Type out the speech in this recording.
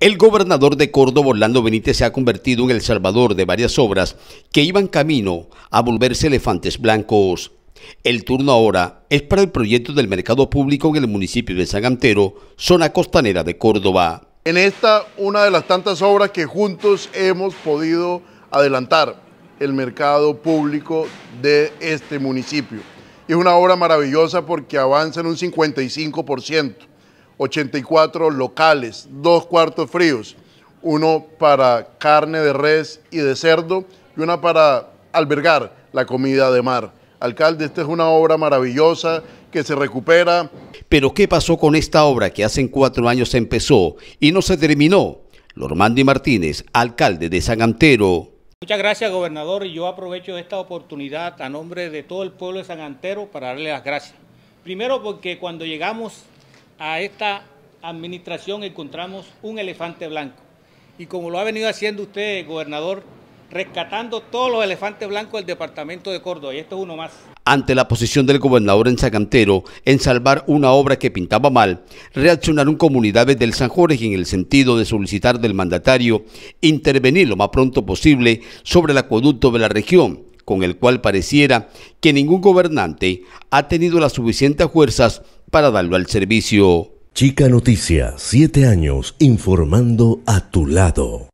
El gobernador de Córdoba, Orlando Benítez, se ha convertido en el salvador de varias obras que iban camino a volverse elefantes blancos. El turno ahora es para el proyecto del mercado público en el municipio de San Antero, zona costanera de Córdoba. En esta, una de las tantas obras que juntos hemos podido adelantar, el mercado público de este municipio. Es una obra maravillosa porque avanza en un 55%. 84 locales, dos cuartos fríos, uno para carne de res y de cerdo y una para albergar la comida de mar. Alcalde, esta es una obra maravillosa que se recupera. Pero ¿qué pasó con esta obra que hace cuatro años empezó y no se terminó? Normandy Martínez, alcalde de San Antero. Muchas gracias, gobernador, y yo aprovecho esta oportunidad a nombre de todo el pueblo de San Antero para darle las gracias. Primero porque cuando llegamos a esta administración encontramos un elefante blanco. Y como lo ha venido haciendo usted, gobernador, rescatando todos los elefantes blancos del departamento de Córdoba, y esto es uno más. Ante la posición del gobernador en Sacantero en salvar una obra que pintaba mal, reaccionaron comunidades del San Jorge en el sentido de solicitar del mandatario intervenir lo más pronto posible sobre el acueducto de la región, con el cual pareciera que ningún gobernante ha tenido las suficientes fuerzas para darlo al servicio. Chica Noticias, 7 años informando a tu lado.